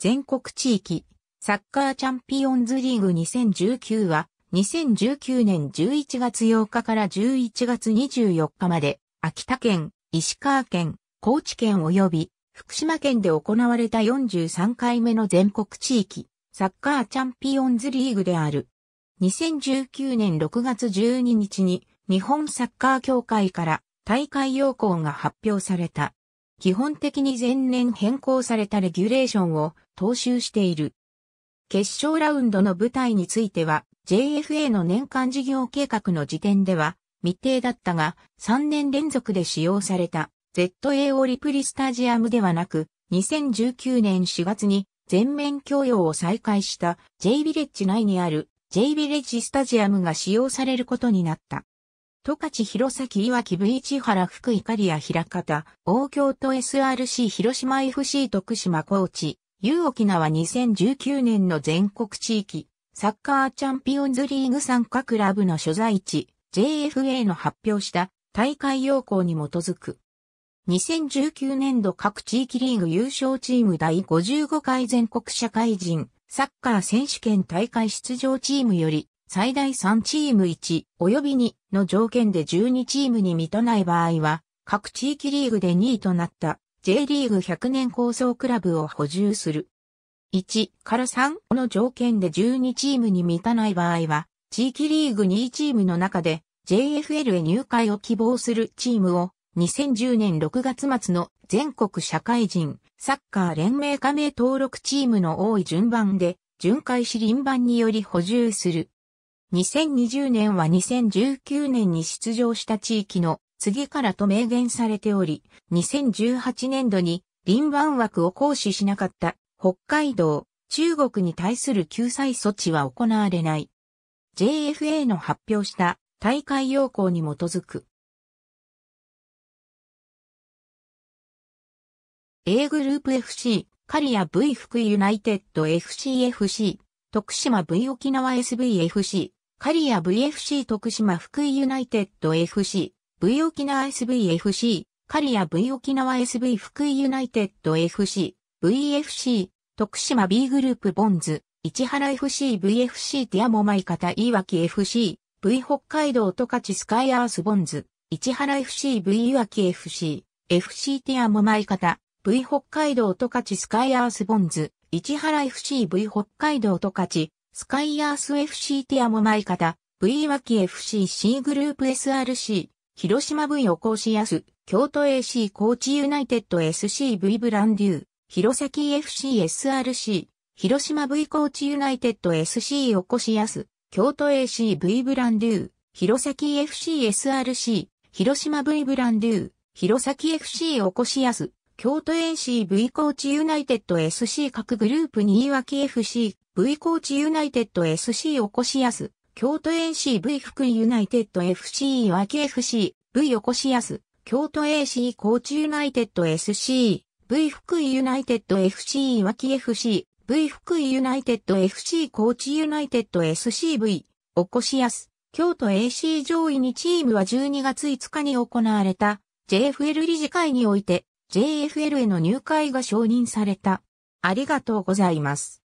全国地域、サッカーチャンピオンズリーグ2019は、2019年11月8日から11月24日まで、秋田県、石川県、高知県及び福島県で行われた43回目の全国地域、サッカーチャンピオンズリーグである。2019年6月12日に日本サッカー協会から大会要項が発表された。基本的に前年変更されたレギュレーションを踏襲している。決勝ラウンドの舞台については、JFA の年間事業計画の時点では未定だったが、3年連続で使用された ZA オリプリスタジアムではなく、2019年4月に全面供用を再開した J ビレッジ内にある J ビレッジスタジアムが使用されることになった。十勝弘前岩木部市原福井刈谷平方、大京都 SRC 広島 FC 徳島高知、U 沖縄2019年の全国地域、サッカーチャンピオンズリーグ参加クラブの所在地、JFA の発表した大会要項に基づく。2019年度各地域リーグ優勝チーム第55回全国社会人サッカー選手権大会出場チームより最大3チーム1及び2の条件で12チームに満たない場合は、各地域リーグで2位となった J リーグ100年構想クラブを補充する。1から3の条件で12チームに満たない場合は、地域リーグ2チームの中で JFL へ入会を希望するチームを2010年6月末の全国社会人サッカー連盟加盟登録チームの多い順番で巡回し輪番により補充する。2020年は2019年に出場した地域の次からと明言されており、2018年度に臨番枠を行使しなかった北海道、中国に対する救済措置は行われない。JFA の発表した大会要項に基づく。A グループ FC、カリア V 福井ユナイテッド FCFC、徳島 V 沖縄 SVFC、カリア VFC 徳島福井ユナイテッド FC、V 沖縄 SVFC、カリア V 沖縄 SV 福井ユナイテッド FC、VFC、徳島 B グループボンズ、市原 FC、VFC ティアモマイカタイワキ FC、V 北海道トカチスカイアースボンズ、市原 FC、V イワキ FC、FC ティアモマイカタ、V 北海道トカチスカイアースボンズ、市原 FC、V 北海道トカチ、スカイアース FC ティアモマイカタ、V ワキ FCC グループ SRC、広島 V 横シアス、京都 AC コーチユナイテッド SCV ブランデュー、広崎 FCSRC、広島 V コーチユナイテッド SC 横シアス、京都 ACV ブランデュー、広崎 FCSRC、広島 V ブランデュー、広崎 FC 横シアス、京都 ACV コーチユナイテッド SC 各グループ新脇 FC、V コーチユナイテッド SC おこしやす、京都 ACV 福井ユナイテッド FC い FC、V おこしやす、京都 AC コーチユナイテッド SC、V 福井ユナイテッド FC い FC、V 福井ユナイテッド FC コーチユナイテッド SCV、おこしやす、京都 AC 上位2チームは12月5日に行われた JFL 理事会において JFL への入会が承認された。ありがとうございます。